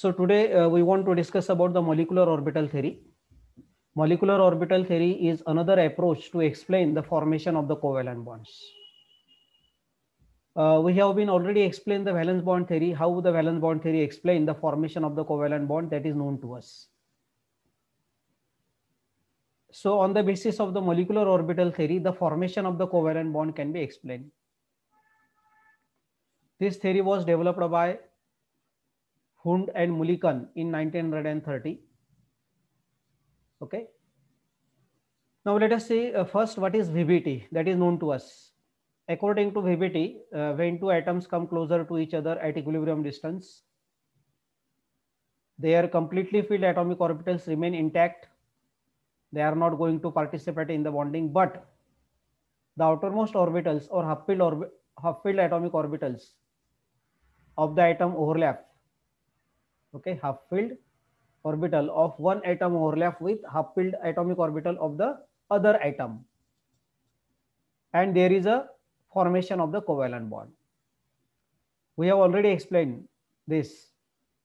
So today uh, we want to discuss about the molecular orbital theory. Molecular orbital theory is another approach to explain the formation of the covalent bonds. Uh, we have been already explained the valence bond theory, how the valence bond theory explain the formation of the covalent bond that is known to us. So on the basis of the molecular orbital theory, the formation of the covalent bond can be explained. This theory was developed by Hund and Mulliken in 1930. Okay. Now let us see uh, first what is VBT that is known to us. According to VBT, uh, when two atoms come closer to each other at equilibrium distance, their completely filled atomic orbitals remain intact. They are not going to participate in the bonding, but the outermost orbitals or half-filled orbi half atomic orbitals of the atom overlap okay, half-filled orbital of one atom overlap with half-filled atomic orbital of the other atom. And there is a formation of the covalent bond. We have already explained this.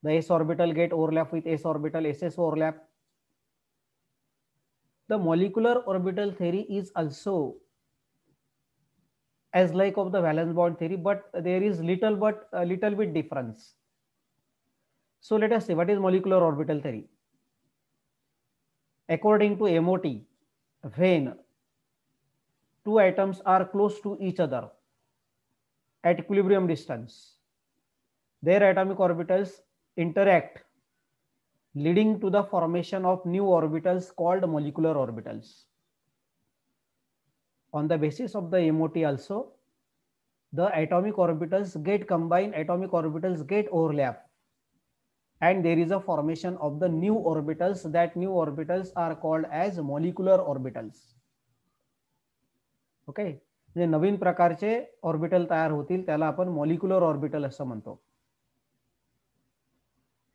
The s orbital get overlap with s orbital, ss overlap. The molecular orbital theory is also as like of the valence bond theory, but there is little but a little bit difference. So let us see what is molecular orbital theory. According to MOT, when two atoms are close to each other at equilibrium distance, their atomic orbitals interact leading to the formation of new orbitals called molecular orbitals. On the basis of the MOT also, the atomic orbitals get combined, atomic orbitals get overlap and there is a formation of the new orbitals that new orbitals are called as molecular orbitals Okay? म्हणजे नवीन प्रकारचे orbital tayar होतील त्याला apan Molecular Orbital asa manto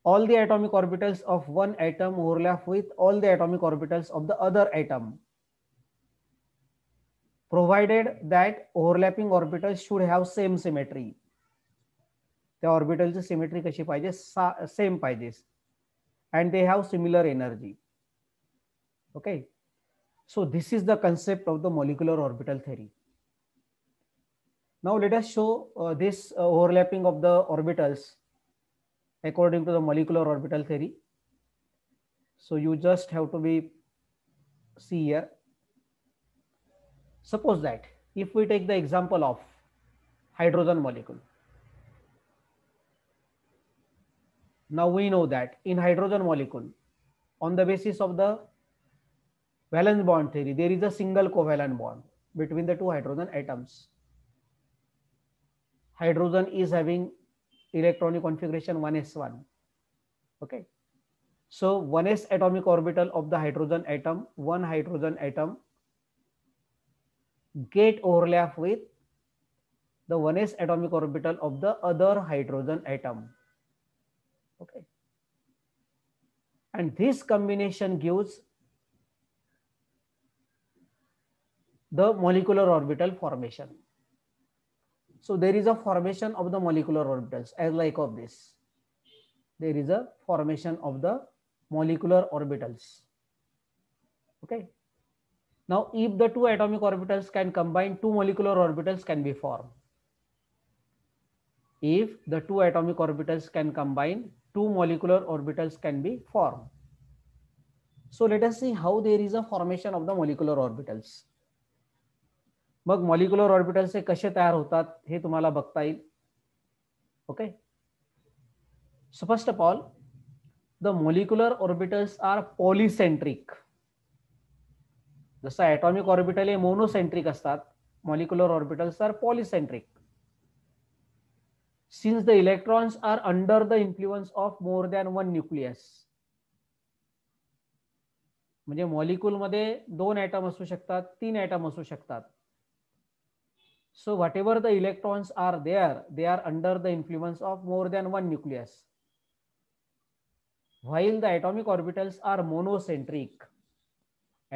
all the atomic orbitals of one atom overlap with all the atomic orbitals of the other atom provided that overlapping orbitals should have same symmetry The ऑर्बिटलची symmetry कशी पाहिजे same same and they have similar energy. Okay, so this is the concept of the molecular orbital theory. now let us show uh, this uh, overlapping of the orbitals according to the molecular orbital theory so you just have to be see here suppose that if we take the example of hydrogen molecule Now we know that in hydrogen molecule, on the basis of the valence bond theory, there is a single covalent bond between the two hydrogen atoms. Hydrogen is having electronic configuration 1s1. Okay. So 1s atomic orbital of the hydrogen atom, one hydrogen atom get overlap with the 1s atomic orbital of the other hydrogen atom. Okay. And this combination gives the molecular orbital formation. So there is a formation of the molecular orbitals as like of this. There is a formation of the molecular orbitals. Okay. Now, if the two atomic orbitals can combine, two molecular orbitals can be formed. If the two atomic orbitals can combine, two molecular orbitals can be formed. So let us see how there is a formation of the molecular orbitals. मग molecular orbitals हे कसे तयार होतात हे तुम्हाला बघता येईल okay so first of all the molecular orbitals are polycentric जसं ॲटॉमिक ऑर्बिटल हे मोनोसेंट्रिक असतात molecular orbitals are polycentric since the electrons are under the influence of more than one nucleus म्हणजे मॉलिक्यूलमध्ये दोन ऍटम असू शकतात तीन ऍटम असू शकतात so whatever the electrons are there they are under the influence of more than one nucleus while the atomic orbitals are monocentric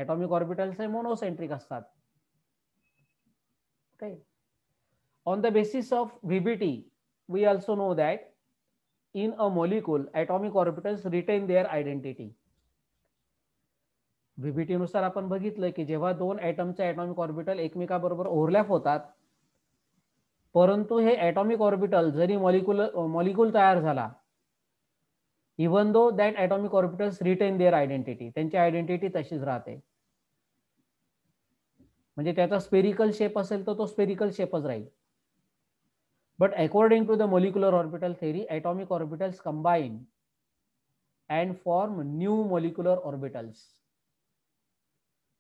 atomic orbitals हे monocentric असतात on the basis of VBT we also know that in a molecule atomic orbitals retain their identity VBT नुसार आपण बघितलं की जेव्हा दोन ऍटमचे atomic orbital एकमेकाबरोबर ओव्हरलॅप होतात परंतु हे ऍटॉमिक ऑर्बिटल जरी मॉलिक्युल मॉलिक्युल तयार झाला even though that atomic orbitals retain their identity त्यांची आयडेंटिटी तशीच राहते म्हणजे त्याचा स्पेरिकल शेप असेल तर तो स्पेरिकल शेपच राहील but according to the molecular orbital theory, atomic orbitals combine and form new molecular orbitals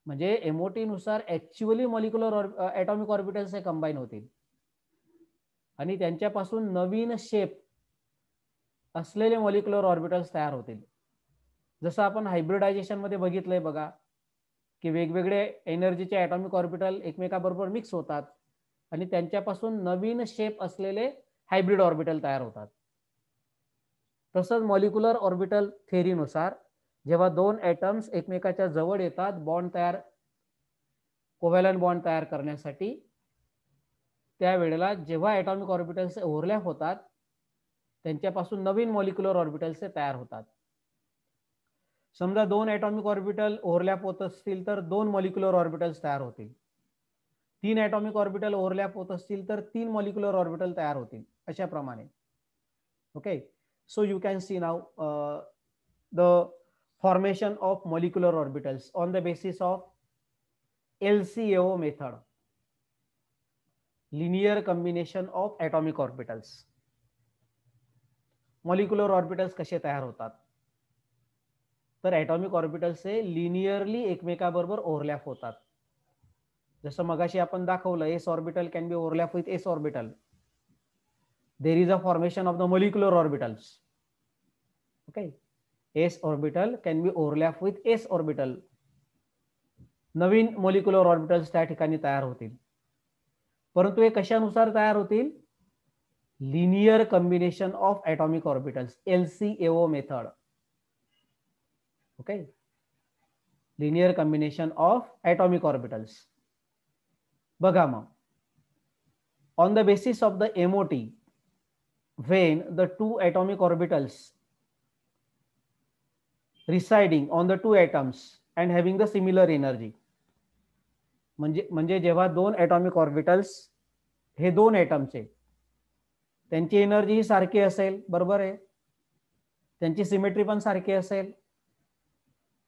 म्हणजे एमओटी नुसार ऍक्च्युअली मॉलिक्युलर ॲटॉमिक ऑर्बिटल्स हे कंबाईन होतील आणि त्यांच्यापासून नवीन शेप असलेले मॉलिक्युलर ऑर्बिटल्स तयार होतील जसं आपण हायब्रिडायझेशनमध्ये बघितलंय बघा की वेगवेगळे एनर्जीचे ॲटॉमिक ऑर्बिटल एकमेकाबरोबर मिक्स होतात आणि त्यांच्यापासून नवीन शेप असलेले हायब्रिड ऑर्बिटल तयार होतात तसंच मॉलिक्युलर ऑर्बिटल थेअरीनुसार जेव्हा दोन ॲटम्स एकमेकाच्या जवळ येतात बॉन्ड तयार कोव्हॅलन बॉन्ड तयार करण्यासाठी त्यावेळेला जेव्हा ॲटॉमिक ऑर्बिटल्स ओव्हरलॅप होतात त्यांच्यापासून नवीन मॉलिक्युलर ऑर्बिटल्स तयार होतात समजा दोन ॲटॉमिक ऑर्बिटल ओव्हरलॅप होत असतील तर दोन मॉलिक्युलर ऑर्बिटल्स तयार होतील तीन ॲटॉमिक ऑर्बिटल ओव्हरलॅप होत असतील तर तीन मॉलिक्युलर ऑर्बिटल तयार होतील अशाप्रमाणे okay so you can see now the formation of molecular orbitals on the basis of L C AO method linear combination of atomic orbitals molecular orbitals कसे तयार होतात तर ॲटॉमिक ऑर्बिटल्स हे लिनियरली एकमेकाबरोबर overlap होतात जसं मगाशी आपण दाखवलं S orbital can be overlap with S orbital there is a formation of the molecular orbitals okay S orbital can be overlap with S orbital Naveen molecular orbitals त्या ठिकाणी तयार होतील परंतु हे कशानुसार तयार होतील linear combination of atomic orbitals L C AO method okay linear combination of atomic orbitals बघा मग on the basis of the MOT when the two atomic orbitals residing on the two atoms and having the similar energy म्हणजे म्हणजे जेव्हा दोन atomic orbitals हे दोन ॲटमचे त्यांची energy ही सारखी असेल बरोबर आहे त्यांची सिमेट्री पण सारखी असेल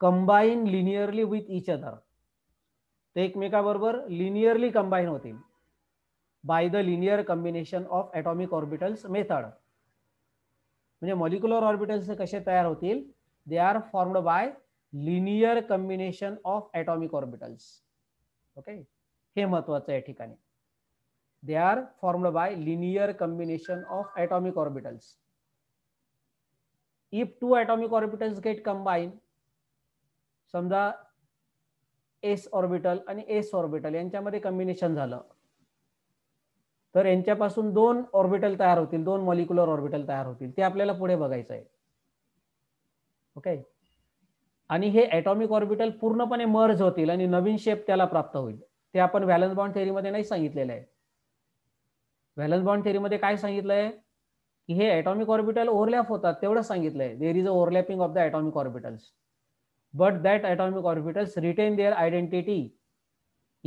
combine linearly with each other ते एकमेकाबरोबर लिनियरली कंबाईन होतील by the linear combination of atomic orbitals method म्हणजे मॉलिक्युलर ऑर्बिटल्स कसे तयार होतील they are formed by linear combination of atomic orbitals okay हे महत्वाचं या ठिकाणी they are formed by linear combination of atomic orbitals if two atomic orbitals get combine समजा S orbital आणि एस ऑर्बिटल यांच्यामध्ये कम्बिनेशन झालं तर यांच्यापासून दोन ऑर्बिटल तयार होतील दोन मॉलिक्युलर ऑर्बिटल तयार होतील ते आपल्याला पुढे बघायचं आहे ओके आणि हे ॲटॉमिक ऑर्बिटल पूर्णपणे मर्ज होतील आणि नवीन शेप त्याला प्राप्त होईल ते आपण व्हॅलन्स बॉन्ड मध्ये नाही सांगितलेलं आहे व्हॅलन्स बॉन्ड थेरीमध्ये काय सांगितलं आहे की हे ॲटॉमिक ऑर्बिटल ओव्हरलॅप होतात तेवढं सांगितलंय there is a overlapping of the atomic orbitals but that atomic orbitals retain their identity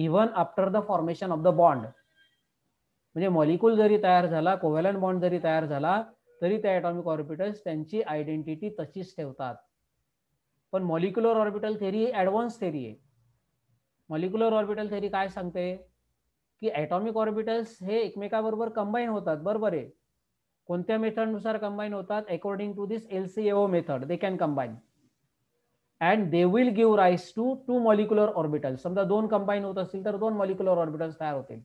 even after the formation of the bond म्हणजे मॉलिक्युल जरी तयार झाला कोव्हॅलन बॉन्ड जरी तयार झाला तरी त्या ॲटॉमिक ऑर्बिटल्स त्यांची आयडेंटिटी तशीच ठेवतात पण मॉलिक्युलर ऑर्बिटल थेरी ही ॲडव्हान्स थेरी आहे मॉलिक्युलर ऑर्बिटल थेरी काय सांगते की ॲटॉमिक ऑर्बिटल्स हे एकमेकाबरोबर कंबाईन होतात बरोबर आहे कोणत्या मेथडनुसार कंबाईन होतात according to this L C AO method they can combine and they will give rise to two molecular orbitals समजा दोन कंबाईन होत असतील तर दोन मॉलिक्युलर ऑर्बिटल्स तयार होतील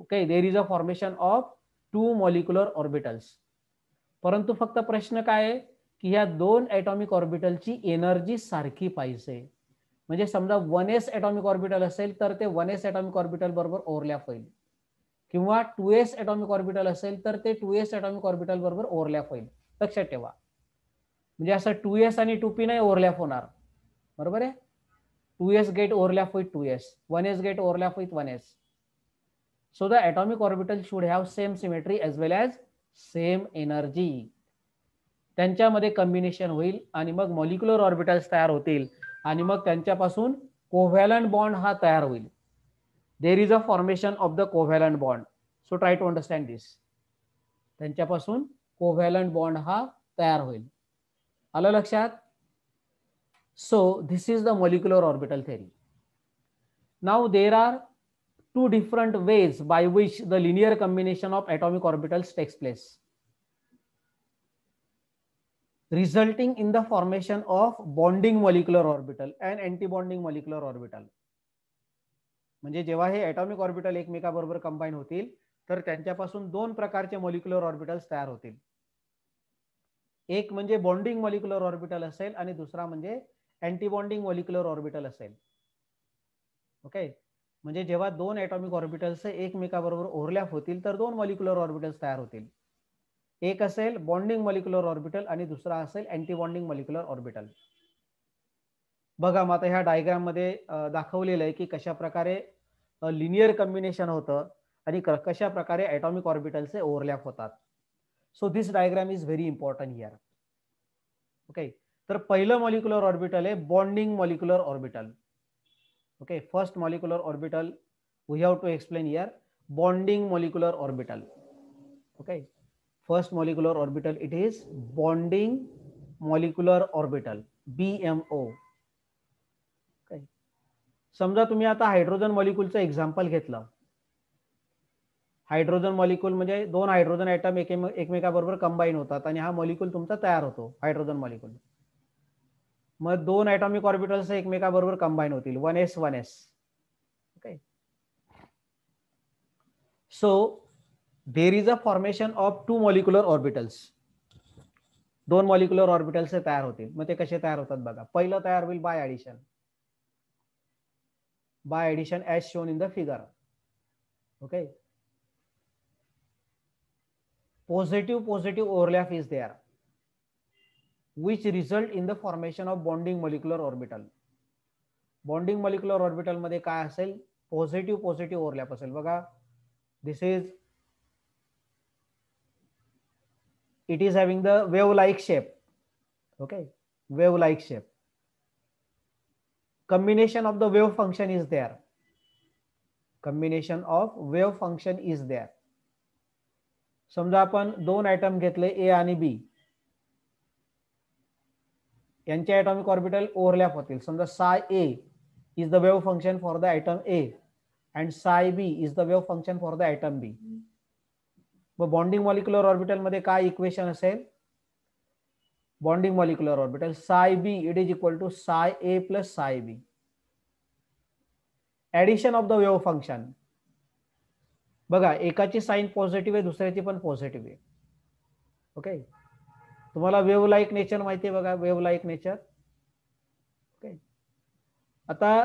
okay there is a formation of two molecular orbitals परंतु फक्त प्रश्न काय आहे की ह्या दोन ॲटॉमिक ऑर्बिटलची एनर्जी सारखी पाहिजे म्हणजे समजा वन एस ॲटॉमिक ऑर्बिटल असेल तर ते वन एस ॲटॉमिक ऑर्बिटल बरोबर ओव्हरलॅप होईल किंवा टू एस ॲटॉमिक ऑर्बिटल असेल तर ते टू एस ॲटॉमिक ऑर्बिटल बरोबर ओव्हरलॅप होईल लक्षात ठेवा म्हणजे असं टू एस आणि टू पी नाही ओव्हरलॅप होणार बरोबर आहे टू एस गेट ओव्हरलॅप होईल two S one S get overlap with one S so the atomic orbital should have same symmetry as well as same energy त्यांच्यामध्ये combination होईल आणि मग मॉलिक्युलर ऑर्बिटल्स तयार होतील आणि मग त्यांच्यापासून कोव्हॅलंट बॉन्ड हा तयार होईल there is a formation of the covalent bond so try to understand this त्यांच्यापासून कोव्हॅलंट बॉन्ड हा तयार होईल आलं लक्षात so this is the molecular orbital theory now there are two different ways by which the linear combination of atomic orbitals takes place in the formation of bonding molecular orbital and antibonding molecular molecular orbital म्हणजे जेव्हा हे atomic orbital एकमेकाबरोबर combine होतील तर त्यांच्यापासून दोन प्रकारचे molecular orbitals तयार होतील एक म्हणजे बॉन्डिंग मॉलिक्युलर ऑर्बिटल असेल आणि दुसरा म्हणजे अँटीबॉन्डिंग मॉलिक्युलर ऑर्बिटल असेल ओके म्हणजे जेव्हा दोन ॲटॉमिक ऑर्बिटल्स एकमेकाबरोबर ओव्हरलॅप होतील तर दोन मॉलिक्युलर ऑर्बिटल्स तयार होतील एक असेल बॉन्डिंग मॉलिक्युलर ऑर्बिटल आणि दुसरा असेल अँटीबॉन्डिंग मॉलिक्युलर ऑर्बिटल बघा मग आता ह्या डायग्राम मध्ये दाखवलेलं आहे की कशा प्रकारे लिनियर कॉम्बिनेशन होतं आणि कशा प्रकारे ऑर्बिटल्स हे ओव्हरलॅप होतात so this diagram is very important here okay तर पहिलं मॉलिक्युलर ऑर्बिटल आहे bonding molecular orbital okay first molecular orbital we have to explain here bonding molecular orbital okay first molecular orbital it is bonding molecular orbital M B okay समजा तुम्ही आता hydrogen मॉलिक्युलचं example घेतलं hydrogen molecule म्हणजे दोन hydrogen item एकमेकाबरोबर combine होतात आणि हा मॉलिक्यूल तुमचा तयार होतो हायड्रोजन मॉलिक्यूल मग दोन ॲटॉमिक ऑर्बिटल्स एकमेकाबरोबर कंबाईन होतील one S one S okay so there is a formation of two molecular orbitals दोन मॉलिक्युलर ऑर्बिटल्स तयार होतील मग ते कसे तयार होतात बघा पहिलं तयार होईल by addition by addition as shown in the figure okay positive positive overlap is there which result in the formation of bonding molecular orbital bonding molecular orbital madhe काय असेल positive positive overlap असेल बघा this is it is having the wave like shape okay wave like shape combination of the wave function is there combination of wave function is there समजा आपण दोन item घेतले ए आणि बी यांचे ऍटॉमिक ऑर्बिटल ओव्हरलॅप होतील समजा psi A is the wave function for the atom A and psi B is the wave function for the atom B मग bonding molecular orbital मध्ये काय इक्वेशन असेल bonding molecular orbital psi B it is equal to psi A plus psi B addition of the wave function बघा एकाची sine positive आहे दुसऱ्याची पण positive आहे ओके तुम्हाला वेव्ह लाईक नेचर माहिती आहे बघा वेव्ह लाईक नेचर ओके आता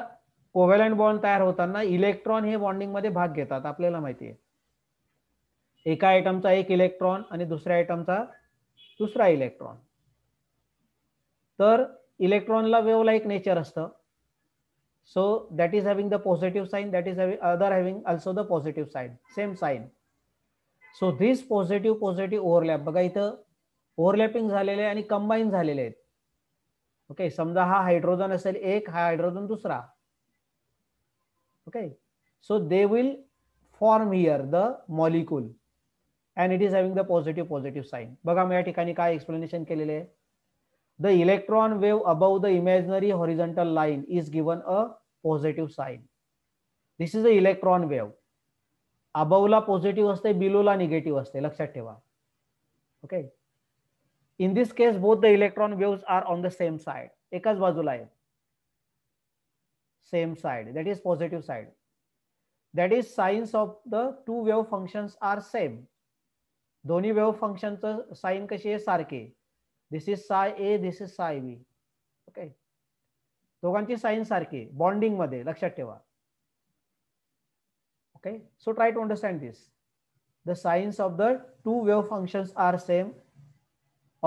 कोव्हॅलंट बॉन्ड तयार होताना इलेक्ट्रॉन हे बॉन्डिंगमध्ये भाग घेतात आपल्याला माहिती आहे एका आयटमचा एक इलेक्ट्रॉन आणि दुसऱ्या आयटमचा दुसरा इलेक्ट्रॉन तर इलेक्ट्रॉनला वेव्ह लाईक नेचर असतं so that is having the positive sign, that इज having other having also the positive sign, same so this positive positive overlap बघा इथं ओव्हरलॅपिंग झालेले आहे आणि कंबाईन झालेले आहेत ओके समजा हा हायड्रोजन असेल एक हा हायड्रोजन दुसरा okay so they will form here the molecule and it is having the positive positive sign बघा मी या ठिकाणी काय एक्सप्लेनेशन केलेले आहे the electron wave above the imaginary horizontal line is given a positive sign this is a electron wave above ला positive असते बिलोला निगेटिव्ह असते लक्षात ठेवा okay in this case both the electron waves are on the same side एकाच बाजूला आहे same side that is positive side that is signs of the two wave function दोन्ही वेव्ह फंक्शन साईन कशी आहे सारखे This दिस इज साय ए this is psi B okay दोघांची signs सारखी बॉन्डिंग मध्ये लक्षात ठेवा Okay. So, try to understand this. The signs of the two wave functions are same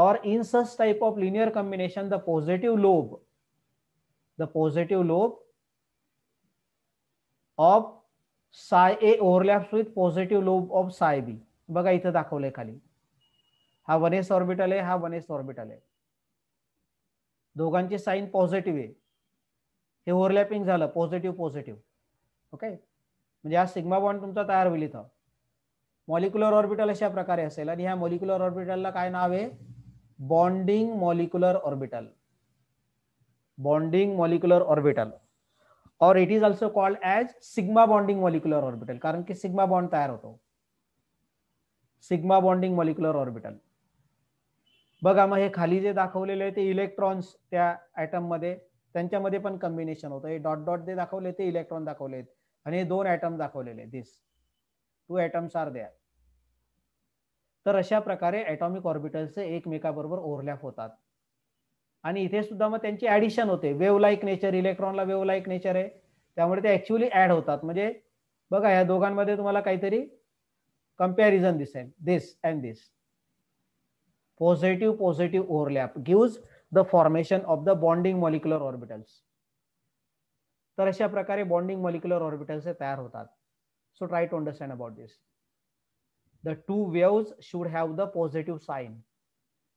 or in such type of linear combination the positive lobe the positive lobe of psi a overlaps with positive lobe of psi b बघा इथं दाखवलंय खाली हा one S orbital आहे हा one S orbital आहे दोघांची sine positive आहे हे ओव्हरलॅपिंग झालं पॉझिटिव्ह पॉझिटिव्ह ओके म्हणजे हा सिग्मा बॉन्ड तुमचा तयार होईल इथं मॉलिक्युलर ऑर्बिटल अशा प्रकारे असेल आणि ह्या मॉलिक्युलर ऑर्बिटलला काय नाव आहे bonding molecular orbital bonding molecular orbital or it is also called as sigma bonding molecular orbital कारण की सिग्मा बॉन्ड तयार होतो सिग्मा बॉन्डिंग मॉलिक्युलर ऑर्बिटल बघा मग हे खाली जे दाखवलेले आहे ते इलेक्ट्रॉन्स त्या ऍटम मध्ये त्यांच्यामध्ये पण कॉम्बिनेशन होतं हे डॉट डॉट जे दाखवले ते इलेक्ट्रॉन दाखवले आहेत आणि हे दोन ऍटम दाखवलेले this two atoms are there तर अशा प्रकारे ॲटॉमिक ऑर्बिटल्सचे एकमेकाबरोबर ओव्हरलॅप होतात आणि इथे सुद्धा मग त्यांची ऍडिशन होते वेव्ह लाईक नेचर इलेक्ट्रॉनला वेव्ह लाईक नेचर आहे त्यामुळे ते ऍक्च्युली ऍड होतात म्हणजे बघा या दोघांमध्ये तुम्हाला काहीतरी कम्पॅरिझन दिसेल this and this positive positive overlap gives the formation of the bonding molecular orbitals तर अशा प्रकारे बॉन्डिंग मॉलिक्युलर ऑर्बिटल्स तयार होतात so try to understand about this the two waves should have the positive sign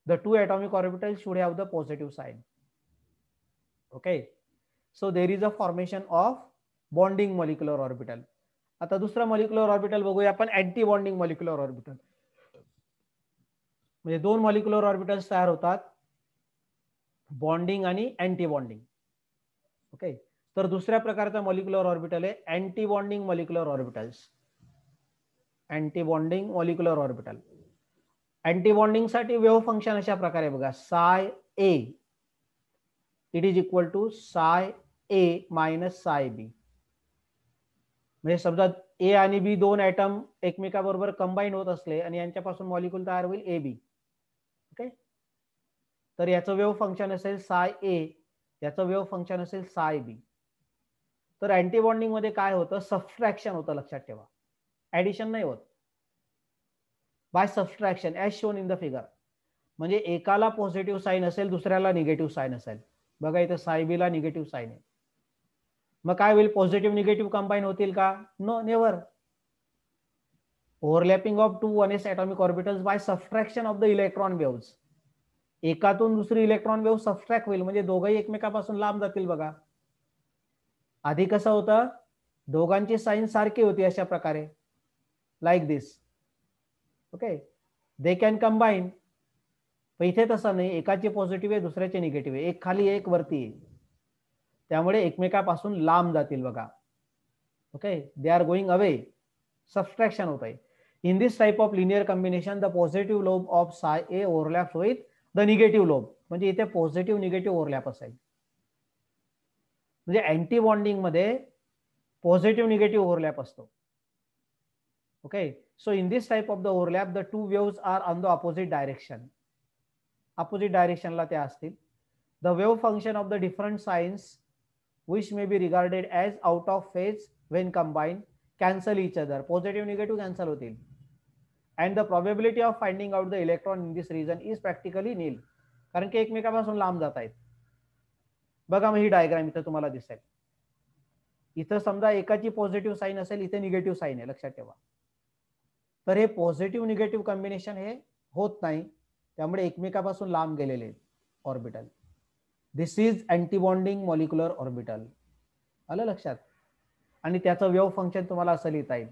the two atomic orbital should have the positive sign okay so there is a formation of bonding molecular orbital आता दुसरा molecular orbital बघूया आपण anti bonding molecular orbital म्हणजे दोन molecular orbitals तयार होतात bonding आणि अँटीबॉन्डिंग okay तर दुसऱ्या प्रकारचा मॉलिक्युलर ऑर्बिटल आहे antibonding molecular orbitals antibonding molecular orbital anti साठी वेव्ह फंक्शन अशा प्रकारे बघा psi A it is equal to psi A minus साय बी म्हणजे समजा ए आणि बी दोन ऍटम एकमेकाबरोबर कंबाईन होत असले आणि यांच्यापासून मॉलिक्युल तयार होईल ए बी तर याचं वेव फंक्शन असेल साय ए याचं वेव फंक्शन असेल साय बी तर अँटीबॉन्डिंग मध्ये काय होतं सबस्ट्रॅक्शन होतं लक्षात ठेवा ऍडिशन नाही होत by subtraction as shown in the figure म्हणजे एकाला पॉझिटिव्ह साईन असेल दुसऱ्याला निगेटिव्ह साईन असेल बघा इथं साय ला निगेटिव्ह साईन आहे मग काय होईल पॉझिटिव्ह निगेटिव्ह कंबाईन होतील का no never overlapping of two one S atomic orbitals by subtraction of the electron waves एकातून दुसरी इलेक्ट्रॉन वेव्ह सबस्ट्रॅक्ट होईल म्हणजे दोघंही एकमेकापासून लांब जातील बघा आधी कसं होतं दोघांची साईन सारखी होती अशा प्रकारे like this okay they can combine पण इथे तसं नाही एकाची पॉझिटिव्ह आहे दुसऱ्याचे निगेटिव्ह आहे एक खाली एक वरती त्यामुळे एकमेकापासून लांब जातील बघा okay they R going away subtraction होत आहे in this type of linear combination the positive lobe of साय ए overlaps with the negative lobe म्हणजे इथे पॉझिटिव्ह निगेटिव्ह ओव्हरलॅप असेल म्हणजे अँटी मध्ये पॉझिटिव्ह निगेटिव्ह ओव्हरलॅप असतो okay so in this type of the overlap the two wave are on the opposite direction opposite डायरेक्शनला त्या असतील the wave function of the different science which may be regarded as out of phase when combine cancel each other positive negative cancel होतील and the probability of finding out the electron in this region is practically nil कारण की एकमेकापासून लांब जात आहेत बघा मग ही diagram इथं तुम्हाला दिसेल इथं समजा एकाची पॉझिटिव्ह साईन असेल इथे निगेटिव्ह साईन आहे लक्षात ठेवा तर हे पॉझिटिव्ह निगेटिव्ह कॉम्बिनेशन हे होत नाही त्यामुळे एकमेकापासून लांब गेलेले orbital this is antibonding molecular orbital आलं लक्षात आणि त्याचं वेव फंक्शन तुम्हाला असं लिहिता येईल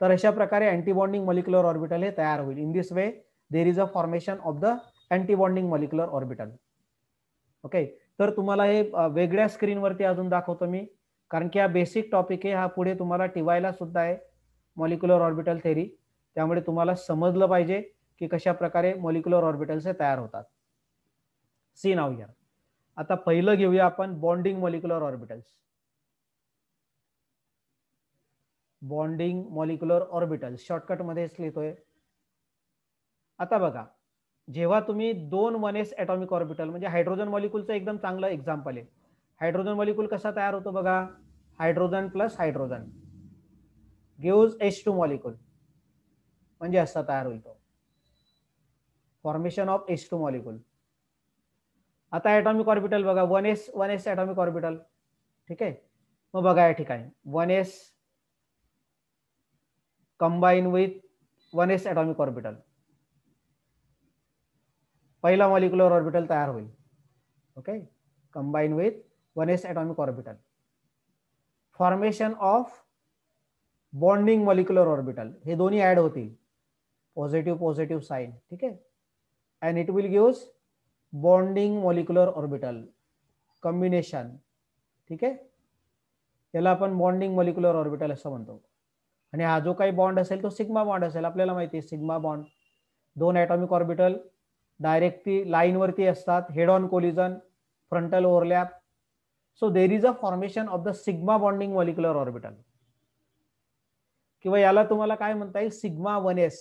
तर अशा प्रकारे अँटीबॉन्डिंग मॉलिक्युलर ऑर्बिटल हे तयार होईल in this way there is a formation of the antibonding molecular orbital okay तर तुम्हाला हे वेगळ्या स्क्रीनवरती अजून दाखवतो मी कारण की हा बेसिक टॉपिक आहे हा पुढे तुम्हाला टिवायला सुद्धा आहे मॉलिक्युलर ऑर्बिटल थेरी त्यामुळे तुम्हाला समजलं पाहिजे की कशा प्रकारे मॉलिक्युलर ऑर्बिटल्स हे तयार होतात सी नाव या आता पहिलं घेऊया आपण bonding molecular orbitals bonding molecular orbital शॉर्टकटमध्येच लिहितोय आता बघा जेव्हा तुम्ही दोन वन एस ॲटॉमिक ऑर्बिटल म्हणजे हायड्रोजन मॉलिक्युलचं एकदम चांगलं एक्झाम्पल आहे हायड्रोजन मॉलिक्युल कसा तयार होतो बघा hydrogen plus hydrogen gives H two molecule म्हणजे असा तयार होईल तो formation of H two molecule आता ॲटॉमिक ऑर्बिटल बघा one S one S atomic orbital ठीक आहे मग बघा या ठिकाणी one S with one S atomic orbital पहिला मॉलिक्युलर ऑर्बिटल तयार होईल okay combine with one S atomic orbital formation of bonding molecular orbital हे दोन्ही ॲड होतील पॉझिटिव्ह पॉझिटिव्ह साईन ठीक आहे and it will gives bonding molecular orbital combination ठीक आहे याला आपण बॉन्डिंग मॉलिक्युलर ऑर्बिटल असं म्हणतो आणि हा जो काही बॉन्ड असेल तो सिग्मा बॉन्ड असेल आपल्याला माहिती आहे सिग्मा बॉन्ड दोन ॲटॉमिक ऑर्बिटल डायरेक्ट ती लाईनवरती असतात head on collision frontal overlap so there is a formation of the sigma bonding molecular orbital किंवा याला तुम्हाला काय म्हणता येईल सिग्मा वन एस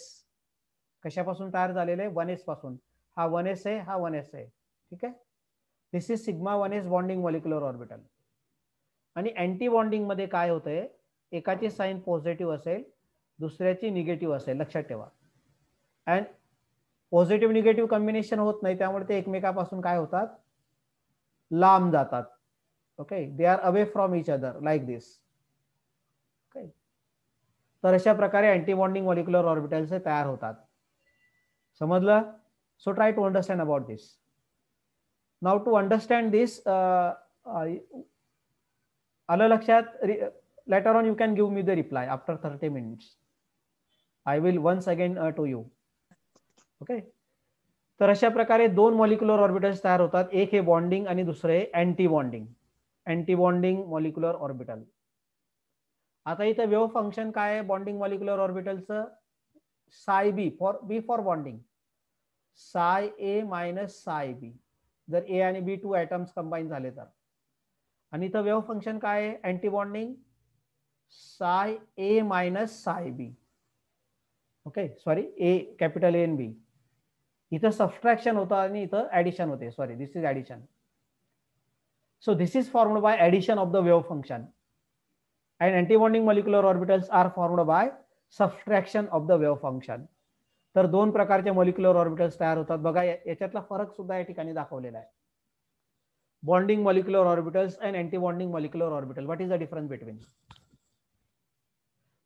कशापासून तयार झालेलं आहे वन एस पासून हा वन एस आहे हा वन एस आहे ठीक आहे this is sigma one S bonding molecular orbital आणि अँटी बॉन्डिंग मध्ये काय होतंय एकाची साईन पॉझिटिव्ह असेल दुसऱ्याची निगेटिव्ह असेल लक्षात ठेवा अँड पॉझिटिव्ह निगेटिव्ह कॉम्बिनेशन होत नाही त्यामुळे ते एकमेकापासून काय होतात लांब जातात okay they are away from each other like this okay तर अशा प्रकारे अँटीबॉन्डिंग मॉलिक्युलर ऑर्बिटल्स तयार होतात समजलं so try to understand about this now to understand this आलं लक्षात later on you can give me the reply after 30 minutes i will once again uh, to you okay तर अशा प्रकारे दोन molecular orbitals तयार होतात एक हे बॉन्डिंग आणि दुसरे anti bonding anti bonding molecular orbital आता इथं वेव्ह फंक्शन काय आहे बॉन्डिंग मॉलिक्युलर ऑर्बिटलचं psi B for B for bonding psi A minus साय बी जर ए आणि बी टू ऍटम्स कंबाईन झाले तर आणि इथं वेव्ह फंक्शन काय आहे anti bonding psi A minus psi B. Okay sorry A capital and B इथं सबस्ट्रॅक्शन होतं आणि इथं ऍडिशन होते sorry this is addition so this is formed by addition of the wave function and antibonding molecular orbitals are formed by subtraction of the wave function तर दोन प्रकारचे molecular orbitals तयार होतात बघा याच्यातला फरक सुद्धा या ठिकाणी दाखवलेला आहे bonding molecular orbitals and antibonding molecular orbital what is the difference between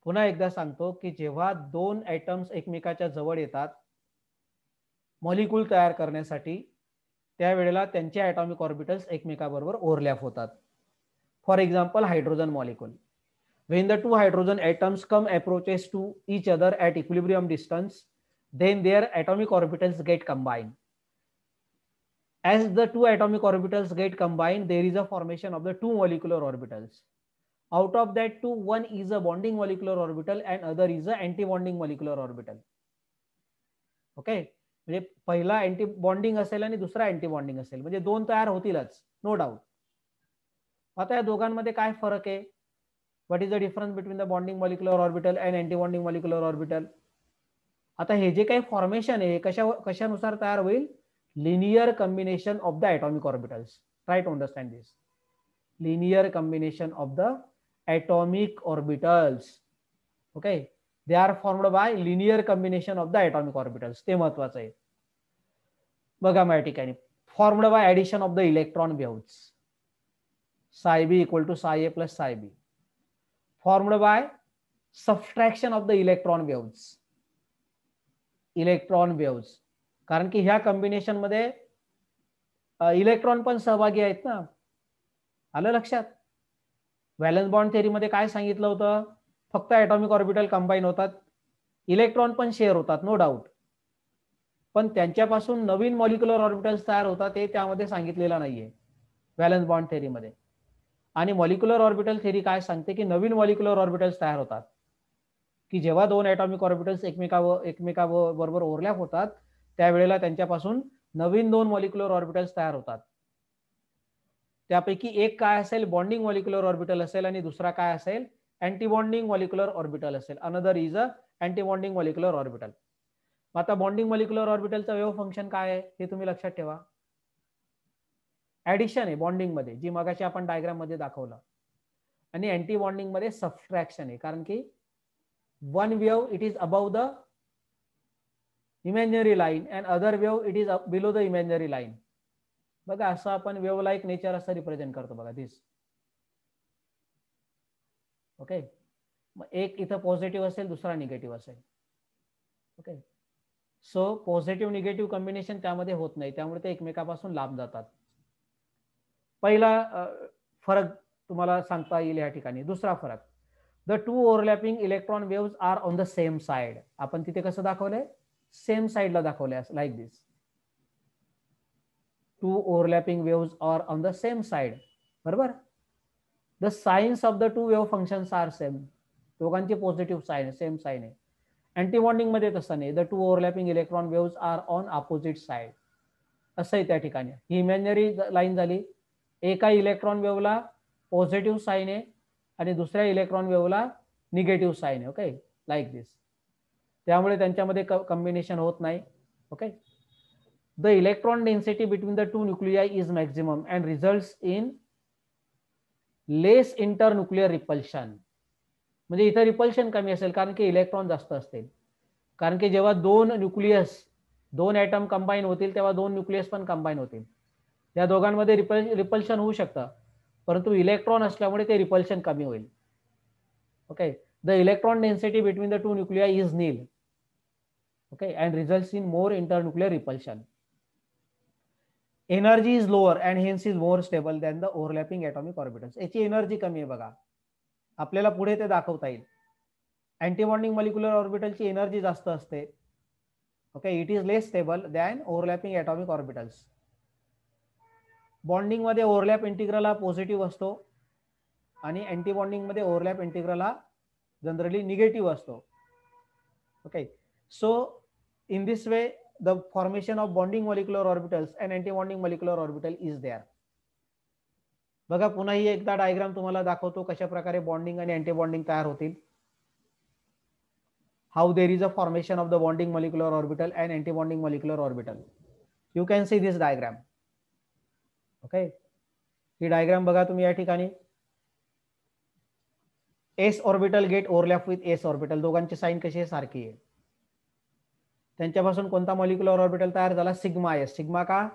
पुन्हा एकदा सांगतो की जेव्हा दोन ॲटम्स एकमेकाच्या जवळ येतात मॉलिक्यूल तयार करण्यासाठी त्यावेळेला त्यांचे ॲटॉमिक ऑर्बिटल्स एकमेकाबरोबर ओव्हरलॅप होतात for example hydrogen molecule when the two hydrogen atoms come approaches to each other at equilibrium distance then their atomic orbitals get combine as the two atomic orbitals get combine there is a formation of the two molecular orbitals Out of that two, one is a bonding molecular orbital and other is a molecular molecular orbital. Okay म्हणजे पहिला anti bonding असेल आणि दुसरा anti bonding असेल म्हणजे दोन तयार होतीलच नो डाऊट आता या दोघांमध्ये काय फरक आहे what is the difference between the bonding molecular orbital and anti bonding molecular orbital आता हे जे काही फॉर्मेशन आहे कशा कशानुसार तयार होईल linear combination of the atomic orbitals right understand this linear combination of the atomic orbitals okay they are formed by linear combination of the atomic orbitals ते महत्वाचं आहे बघा माझ्या ठिकाणी formed by addition of the electron waves psi B equal to psi A plus psi B by subtraction of the electron waves electron waves कारण की ह्या कॉम्बिनेशनमध्ये मध्ये इलेक्ट्रॉन पण सहभागी आहेत ना आलं लक्षात व्हॅलन्स बॉन्ड थेअरीमध्ये काय सांगितलं होतं फक्त ॲटॉमिक ऑर्बिटल कंबाईन होतात इलेक्ट्रॉन पण शेअर होतात नो डाऊट पण त्यांच्यापासून नवीन मॉलिक्युलर ऑर्बिटल्स तयार होतात ते त्यामध्ये सांगितलेलं नाहीये व्हॅलन्स बॉन्ड थेअरीमध्ये आणि मॉलिक्युलर ऑर्बिटल थेअरी काय सांगते की नवीन मॉलिक्युलर ऑर्बिटल्स तयार होतात की जेव्हा दोन ॲटॉमिक ऑर्बिटल्स एकमेकावर बरोबर ओव्हरलॅप होतात त्यावेळेला त्यांच्यापासून नवीन दोन मॉलिक्युलर ऑर्बिटल्स तयार होतात त्यापैकी एक काय असेल बॉन्डिंग मॉलिक्युलर ऑर्बिटल असेल आणि दुसरा काय असेल अँटीबॉन्डिंग वॉलिक्युलर मॉलिक्युलर ऑर्बिटल असेल another is a antibonding molecular orbital आता बॉन्डिंग मॉलिक्युलर ऑर्बिटलचं वेव्ह फंक्शन काय आहे हे तुम्ही लक्षात ठेवा ऍडिशन आहे बॉन्डिंगमध्ये जी मगाशी आपण डायग्राम मध्ये दाखवलं आणि अँटीबॉन्डिंग मध्ये सबस्ट्रॅक्शन आहे कारण की one wave it is above the imaginary line and other wave it is below the imaginary line बघा असं आपण वेवलाईक नेचर असं रिप्रेझेंट करतो बघा दिस ओके मग एक इथं पॉझिटिव्ह असेल दुसरा निगेटिव्ह असेल okay so positive negative combination त्यामध्ये होत नाही त्यामुळे ते एकमेकापासून लांब जातात पहिला फरक तुम्हाला सांगता येईल या ठिकाणी दुसरा फरक the two overlapping electron waves are on the same side आपण तिथे कसं दाखवलंय सेम साईडला दाखवले like this two overlapping waves are on the same side बरोबर the signs of the two wave functions are same दोघांची पॉझिटिव्ह साईन सेम साईन आहे anti bonding मध्ये तसं नाही the two overlapping electron wave are on opposite side असं आहे त्या ठिकाणी ही इमॅजिनरी लाईन झाली एका इलेक्ट्रॉन वेवला पॉझिटिव्ह साईन आहे आणि दुसऱ्या इलेक्ट्रॉन वेवला निगेटिव्ह साईन आहे ओके लाईक दिस त्यामुळे त्यांच्यामध्ये कॉम्बिनेशन होत नाही okay the electron density between the two nuclei is maximum and results in less internuclear repulsion म्हणजे इथं रिपल्शन कमी असेल कारण की इलेक्ट्रॉन जास्त असतील कारण की जेव्हा दोन न्यूक्लियस दोन ॲटम कंबाईन होतील तेव्हा दोन न्यूक्लियस पण कंबाईन होतील या दोघांमध्ये रिपल रिपल्शन होऊ शकतं परंतु इलेक्ट्रॉन असल्यामुळे ते रिपल्शन कमी होईल okay the electron density between the two nuclei is nil okay and result in more internuclear repulsion energy is lower and hence is more stable than the overlapping atomic orbitals याची energy कमी आहे बघा आपल्याला पुढे ते दाखवता येईल अँटीबॉन्डिंग molecular ऑर्बिटलची एनर्जी जास्त असते okay it is less stable than overlapping atomic orbitals बॉन्डिंगमध्ये ओव्हरलॅप इंटिग्रल हा पॉझिटिव्ह असतो आणि अँटीबॉन्डिंगमध्ये ओव्हरलॅप इंटिग्रल हा जनरली निगेटिव्ह असतो okay so in this way the formation of bonding molecular orbitals and antibonding molecular orbital is there. बघा पुन्हा ही एकदा डायग्राम तुम्हाला दाखवतो कशा प्रकारे बॉन्डिंग आणि अँटीबॉन्डिंग तयार होतील how there is a formation of the bonding molecular orbital and antibonding molecular orbital you can see this diagram okay ही डायग्राम बघा तुम्ही या ठिकाणी S orbital get overlap with S orbital दोघांची साईन कशी आहे सारखी आहे त्यांच्यापासून कोणता मॉलिक्युलर ऑर्बिटल तयार झाला सिग्मा एस सिग्मा का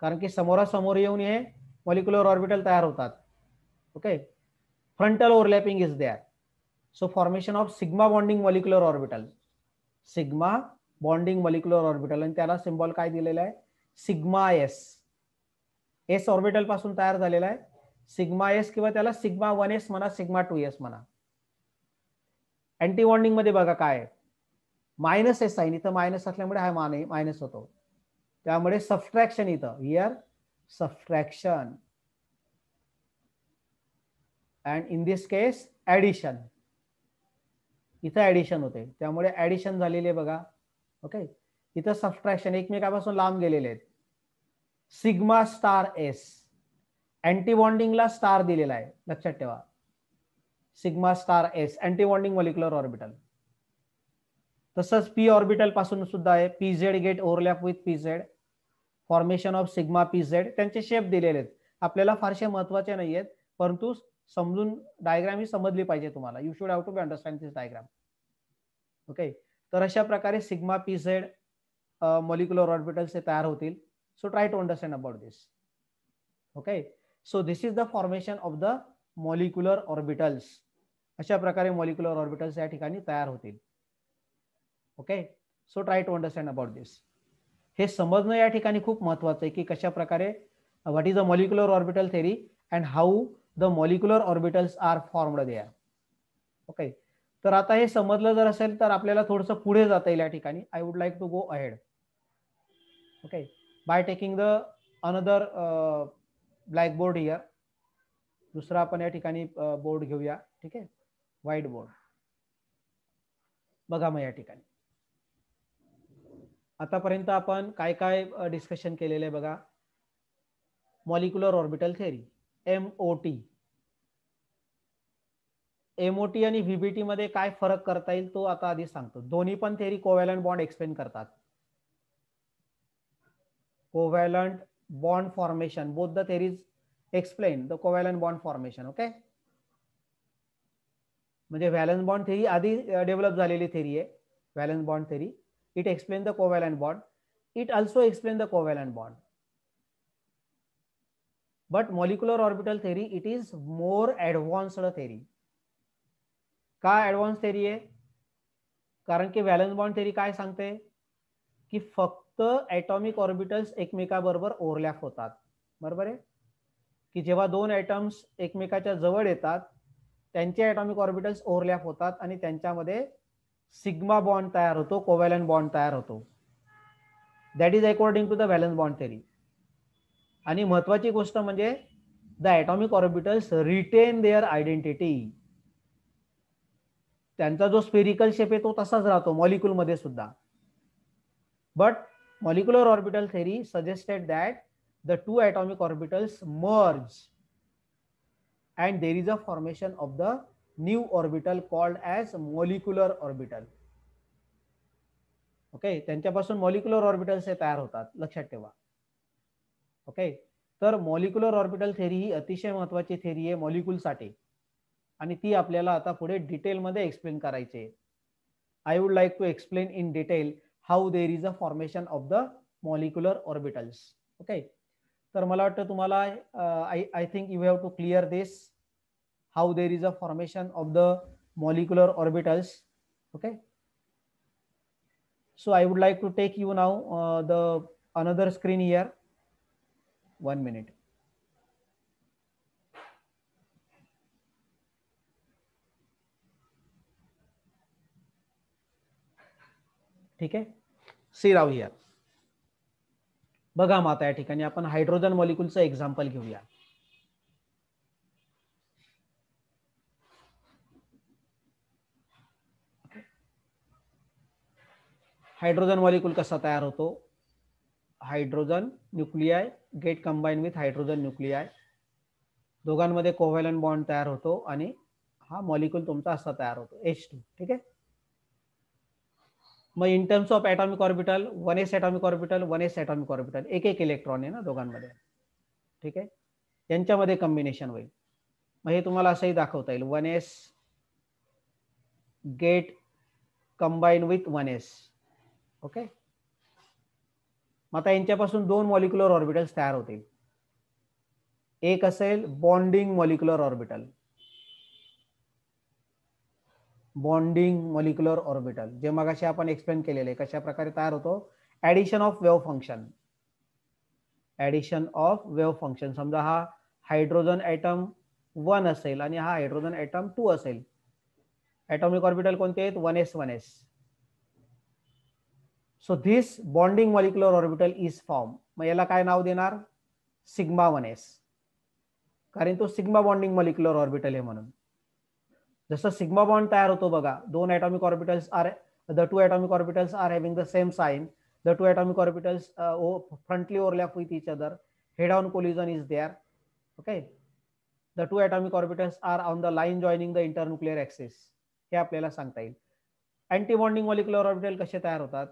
कारण की समोरासमोर येऊन हे मॉलिक्युलर ऑर्बिटल तयार होतात okay frontal overlapping is there so formation of sigma bonding molecular orbital sigma bonding molecular orbital आणि त्याला सिम्बॉल काय दिलेला आहे सिग्मा एस एस ऑर्बिटल पासून तयार झालेला आहे सिग्मा एस किंवा त्याला सिग्मा वन एस म्हणा सिग्मा टू एस म्हणा अँटी बॉन्डिंग मध्ये बघा काय आहे मायनस एस साईन इथं मायनस असल्यामुळे हा माने मायनस होतो त्यामुळे सबट्रॅक्शन इथं here subtraction and in this case addition इथं ऍडिशन होते त्यामुळे ऍडिशन झालेले बघा ओके इथं सबट्रॅक्शन एकमेकापासून लांब गेलेले आहेत सिग्मा स्टार एस अँटीबॉन्डिंगला स्टार दिलेला आहे लक्षात ठेवा sigma star S antibonding molecular orbital तसंच पी ऑर्बिटल पासून सुद्धा आहे P Z get overlap with P Z formation of sigma P Z त्यांचे शेप दिलेले आहेत आपल्याला फारसे महत्वाचे नाही आहेत परंतु समजून डायग्राम ही समजली पाहिजे तुम्हाला you should have to be understand this diagram okay तर अशा प्रकारे sigma P Z molecular orbitals हे तयार होतील so try to understand about this okay so this is the formation of the molecular orbitals अशा प्रकारे मॉलिक्युलर ऑर्बिटल्स या ठिकाणी तयार होतील okay so try to understand about this हे समजणं या ठिकाणी खूप महत्वाचं आहे की कशा प्रकारे what is a molecular orbital theory and how the molecular orbitals are formed they okay तर आता हे समजलं जर असेल तर आपल्याला थोडंसं पुढे जाता येईल या ठिकाणी I would like to go ahead okay by taking the another blackboard year दुसरा आपण या ठिकाणी बोर्ड uh, घेऊया ठीक आहे व्हाईट बोर्ड बघा मग या ठिकाणी आतापर्यंत आपण काय काय डिस्कशन केलेलं आहे बघा molecular orbital theory M O T MOT आणि व्हीबीटी मध्ये काय फरक करता येईल तो आता आधी सांगतो दोन्ही पण थेरी कोव्हॅलंट बॉन्ड एक्सप्लेन करतात covalent bond formation both the theories explain the covalent bond formation okay म्हणजे व्हॅलन्स बॉन्ड थेरी आधी डेव्हलप झालेली थेरी आहे valence bond theory it explain the covalent bond it also explain the covalent bond but molecular orbital theory, it is more advanced theory. का advance theory आहे कारण की valence bond theory काय सांगते की फक्त ॲटॉमिक ऑर्बिटल्स एकमेकाबरोबर ओव्हरलॅप होतात बरोबर आहे की जेव्हा दोन ॲटम्स एकमेकाच्या जवळ येतात त्यांचे ॲटॉमिक ऑर्बिटल्स ओव्हरलॅप होतात आणि त्यांच्यामध्ये सिग्मा बॉन्ड तयार होतो कोवॅलन बॉन्ड तयार होतो that is according to the valence bond theory आणि महत्वाची गोष्ट म्हणजे the atomic orbitals retain their identity त्यांचा जो स्पेरिकल शेप आहे तो तसाच राहतो मॉलिक्युलमध्ये सुद्धा but molecular orbital theory suggested that the two atomic orbitals merge and there is a formation of the new orbital called as molecular orbital okay त्यांच्यापासून molecular orbitals हे तयार होतात लक्षात ठेवा ओके तर मॉलिक्युलर ऑर्बिटल थेरी ही अतिशय महत्वाची theory आहे मॉलिक्युलसाठी आणि ती आपल्याला आता पुढे डिटेलमध्ये एक्सप्लेन करायची I would like to explain in detail how there is a formation of the molecular orbitals okay तर मला वाटतं तुम्हाला I I think you have to clear this how there is a formation of the molecular orbitals okay so i would like to take you now uh, the another screen here one minute ठीक आहे C राव बघा माता या ठिकाणी आपण hydrogen मॉलिक्युलचं example घेऊया hydrogen molecule कसा तयार होतो hydrogen nuclei get combine with hydrogen nuclei दोघांमध्ये कोव्हॅलन बॉन्ड तयार होतो आणि हा मॉलिक्यूल तुमचा असा तयार होतो एच टू ठीक आहे मग in terms of atomic orbital one S atomic orbital one S atomic orbital एक एक इलेक्ट्रॉन आहे ना दोघांमध्ये ठीक आहे यांच्यामध्ये कॉम्बिनेशन होईल मग हे तुम्हाला असंही दाखवता येईल one S get combine with one S okay मग आता यांच्यापासून दोन मॉलिक्युलर ऑर्बिटल्स तयार होतील एक असेल bonding molecular orbital bonding molecular orbital जे मग असे आपण एक्सप्लेन केलेले कशा प्रकारे तयार होतो addition of wave function addition of wave function समजा हा हायड्रोजन ऍटम वन असेल आणि हा हायड्रोजन ऍटम टू असेल ऍटॉमिक ऑर्बिटल कोणते आहेत one S one S so this bonding molecular orbital is form मग याला काय नाव देणार सिग्मा वन एस कारण तो सिग्मा बॉन्डिंग मॉलिक्युलर ऑर्बिटल आहे म्हणून जसं सिग्मा बॉन्ड तयार होतो बघा दोन atomic orbitals are the two atomic orbitals are having the same sign the two atomic orbitals oh frontally overlap with each other head on collision is there okay the two atomic orbitals are on the line joining the internuclear axis हे आपल्याला सांगता येईल अँटीबॉन्डिंग bonding molecular orbital कसे तयार होतात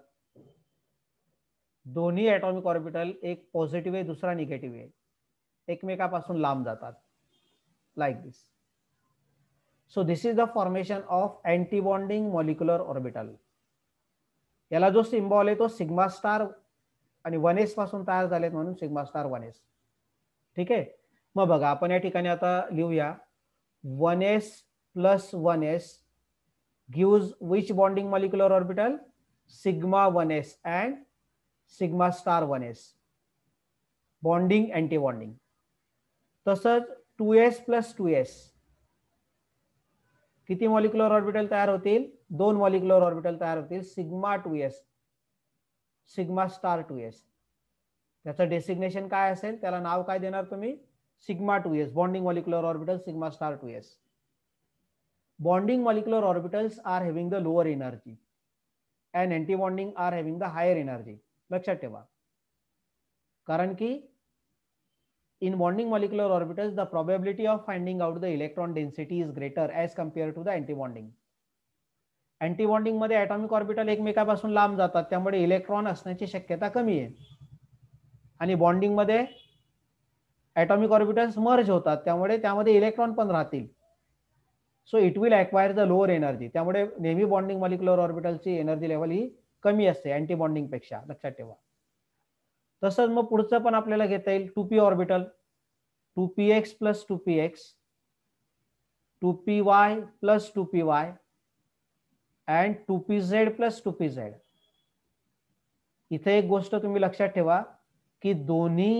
दोन्ही atomic orbital एक positive आहे दुसरा निगेटिव्ह आहे एकमेकापासून लांब जातात like this so this is the formation of antibonding molecular orbital याला जो सिम्बॉल आहे तो सिग्मा स्टार आणि वन एस पासून तयार झालेत म्हणून सिग्मा स्टार वन एस ठीक आहे मग बघा आपण या ठिकाणी आता लिहूया one S plus one S gives which bonding molecular orbital sigma one S and sigma star one S bonding anti bonding तसंच two S plus two S किती मॉलिक्युलर ऑर्बिटल तयार होतील दोन मॉलिक्युलर ऑर्बिटल तयार होतील sigma two S sigma star two S त्याचं designation काय असेल त्याला नाव काय देणार तुम्ही sigma two S bonding molecular orbital sigma star two S bonding molecular orbitals are having the lower energy and anti bonding are having the higher energy लक्षात ठेवा कारण की in bonding molecular orbitals the probability of finding out the electron density is greater as compared to the antibonding मध्ये atomic orbital एकमेकापासून लांब जातात त्यामुळे electron असण्याची शक्यता कमी आहे आणि मध्ये एटॉमिक ऑर्बिटल्स मर्ज होतात त्यामुळे त्यामध्ये इलेक्ट्रॉन पण राहतील so it will acquire the lower energy त्यामुळे नेहमी बॉन्डिंग मॉलिक्युलर ऑर्बिटलची एनर्जी लेवल ही कमी असते पेक्षा लक्षात ठेवा तसंच मग पुढचं पण आपल्याला घेता येईल two P orbital two P X plus two P X two P Y plus two P Y and two P Z plus two P Z इथे एक गोष्ट तुम्ही लक्षात ठेवा की दोन्ही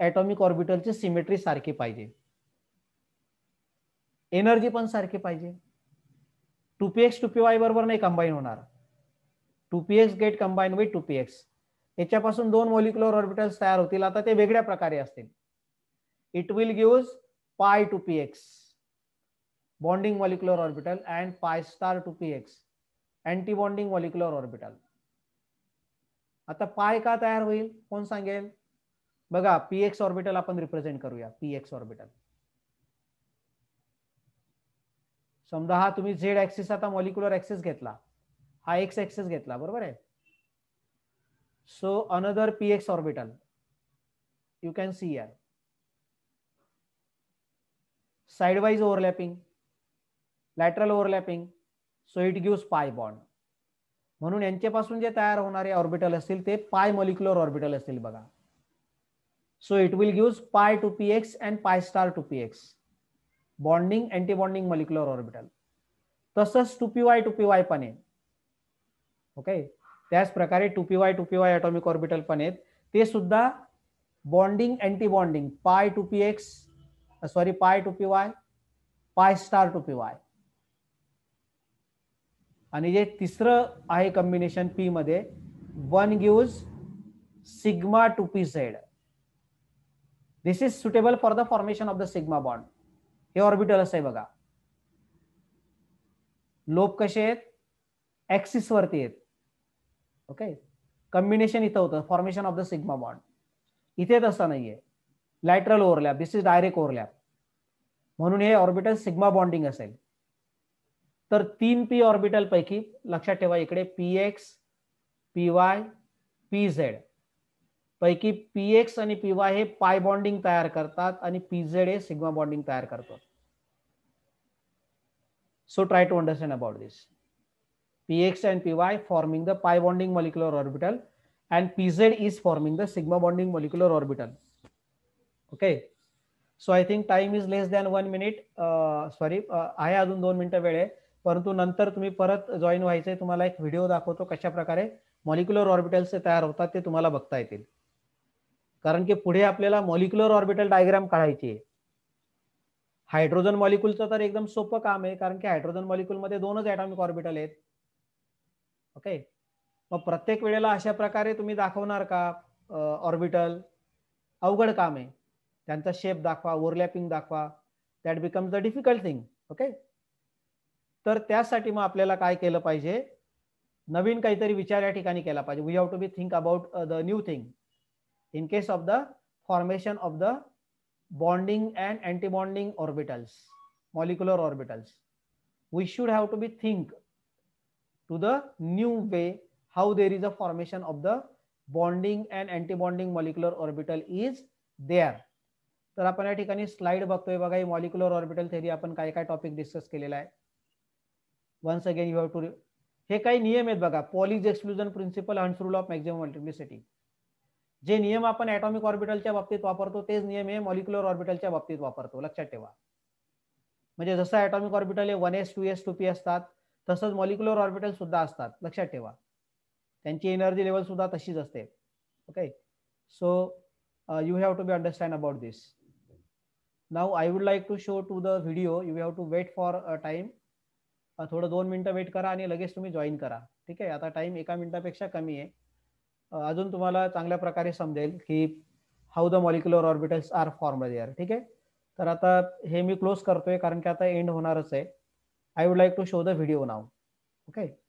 ॲटॉमिक ऑर्बिटलची सिमेट्री सारखी पाहिजे एनर्जी पण सारखी पाहिजे two P X two P Y बरोबर नाही कंबाईन होणार two P X get combine with two P X याच्यापासून दोन मॉलिक्युलर ऑर्बिटल्स तयार होतील आता ते वेगळ्या प्रकारे असतील it will give pi two P X bonding molecular orbital and pi star two P X anti bonding molecular orbital आता पाय का तयार होईल कोण सांगेल बघा पी एक्स ऑर्बिटल आपण रिप्रेझेंट करूया पी एक्स ऑर्बिटल समजा हा तुम्ही झेड ऍक्सिस आता मॉलिक्युलर ऍक्सिस घेतला हा एक्स एक्सेस घेतला बरोबर आहे so another P X orbital you can see I sidewise overlapping lateral overlapping so it gives pi bond म्हणून यांच्यापासून जे तयार होणारे ऑर्बिटल असतील ते पाय मॉलिक्युलर ऑर्बिटल असतील बघा so it will give pi two P X and pi star two P X bonding antibonding bonding molecular orbital तसंच two P Y two P Y पण आहे ओके त्याच प्रकारे P Y P Y atomic orbital पण आहेत ते सुद्धा bonding anti bonding pi two P X sorry pi two P Y pi star two P Y आणि जे तिसरं आहे कॉम्बिनेशन पी मध्ये one gives sigma two P Z this is suitable for the formation of the sigma bond हे असं आहे बघा लोप कसे आहेत एक्सिस वरती आहेत ओके कॉम्बिनेशन इथं होतं formation of the sigma bond इथे तसा नाहीये lateral overlap this is direct overlap म्हणून हे ऑर्बिटल सिग्मा बॉन्डिंग असेल तर तीन पी ऑर्बिटल पैकी लक्षात ठेवा इकडे P X P Y P Z पैकी पी एक्स आणि पी वाय हे पाय बॉन्डिंग तयार करतात आणि पी झेड हे सिग्मा बॉन्डिंग तयार करतो so try to understand about this px and py forming the pi bonding molecular orbital and pz is forming the sigma bonding molecular orbital okay so I think time is less than one minute sorry आहे अजून दोन मिनिटं वेळ परंतु नंतर तुम्ही परत join व्हायचे तुम्हाला एक व्हिडिओ दाखवतो कशा प्रकारे मॉलिक्युलर ऑर्बिटल्स तयार होतात ते तुम्हाला बघता येतील कारण की पुढे आपल्याला मॉलिक्युलर ऑर्बिटल डायग्राम काढायची आहे हायड्रोजन मॉलिक्युलचं तर एकदम सोपं काम आहे कारण की हायड्रोजन मॉलिक्युलमध्ये दोनच ॲटॉमिक ऑर्बिटल आहेत ओके मग प्रत्येक वेळेला अशा प्रकारे तुम्ही दाखवणार का ऑर्बिटल अवघड काम आहे त्यांचा शेप दाखवा ओव्हरलॅपिंग दाखवा that becomes the difficult thing okay तर त्यासाठी मग आपल्याला काय केलं पाहिजे नवीन काहीतरी विचार या ठिकाणी केला पाहिजे we have to be think about the new thing in case of the formation of the bonding and antibonding orbitals molecular orbitals we should have to be think to the new way how there is a formation of the bonding and antibonding molecular orbital is there तर आपण या ठिकाणी slide बघतोय बघा ही molecular orbital theory आपण काय काय topic discuss केलेला आहे once again you have to हे काही नियम आहेत बघा Pauli's exclusion principle and rule of maximum multiplicity जे नियम आपण ऍटॉमिक ऑर्बिटलच्या बाबतीत वापरतो तेच नियम हे मॉलिक्युलर ऑर्बिटलच्या बाबतीत वापरतो लक्षात ठेवा म्हणजे जसं ऍटॉमिक ऑर्बिटल हे one S two S two P असतात तसंच मॉलिक्युलर ऑर्बिटल सुद्धा असतात लक्षात ठेवा त्यांची एनर्जी लेवल सुद्धा तशीच असते okay so you have to be understand about this now I would like to show to the video you have to wait for a time थोडं दोन मिनटं वेट करा आणि लगेच तुम्ही जॉईन करा ठीक आहे आता टाइम एका मिनिटापेक्षा कमी आहे uh, अजून तुम्हाला चांगल्या प्रकारे समजेल की how the molecular orbitals are form there ठीक आहे तर आता हे मी क्लोज करतोय कारण की आता एंड होणारच आहे I would like to show the video now. Okay.